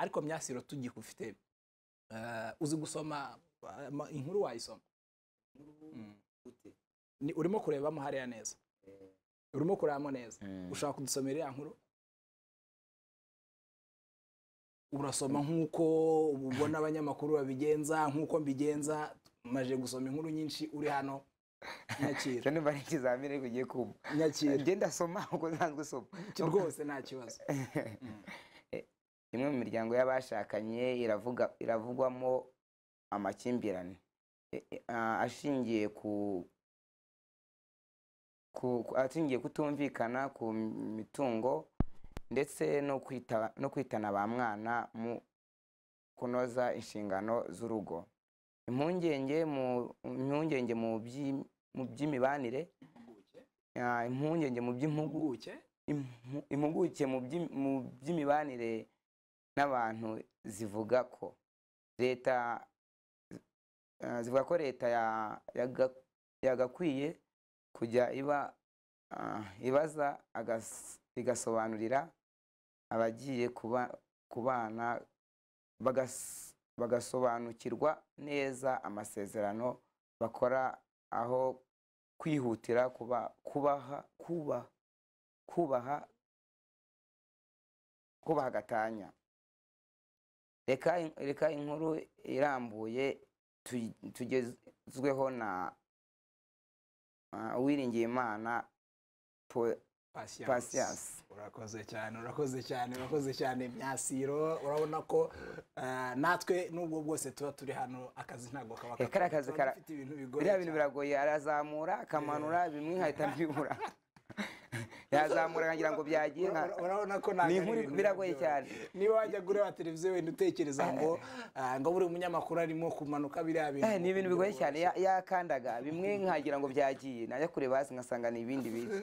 ariko myasiro tugikufite eh, uzi gusoma eh, inkuru wayisoma hmm. urimo kurebamo hariya neza eh. urimo kurebamo neza ushaka kudusomera iriya nkuru urasoma nk'uko ubona abanyamakuru babigenza nk'uko mbigenza maje gusoma inkuru nyinshi uri hano nyakira ejo nimba ari ikizamini ugiye kumva nyakira genda soma uko nsanzwe usoma rwose nta kibazo imwe mu miryango y'abashakanye iravugwamo amakimbirane e, e, ashingiye ku kutumvikana ku mitungo ndetse no kwitana ba mwana mu kunoza inshingano z'urugo impungenge mu mu by'imibanire impungenge mu by'impuguke mu by'imibanire n'abantu zivuga ko leta eh, zivuga ko leta yagakwiye kujya iba eh, ibaza igasobanurira abagiye kubana bagasobanukirwa neza amasezerano bakora aho kwihutira kubaha gatanya reka inkuru irambuye tugezweho na uwiringiye imana pasiyasi urakoze cyane urakoze cyane urakoze cyane myasiro urabona ko eh, natwe n'ubwo bwose tuba turi hano akazi ntabwo kaba kakora akazi kara biragoye arazamura akamanura bimwe mbibura eh. yazamura ngira ngo byagiye nka urabona ko biragoye cyane niba wajya kureba televiziyo wenda utekereza ngo eh. ah, ngo buri munyamakuru arimo kumanuka biriya bintu eh, ni ibintu bigoye cyane yakandaga bimwe nkagira ngo byagiye najya kureba hasi ngasanga ni ibindi bintu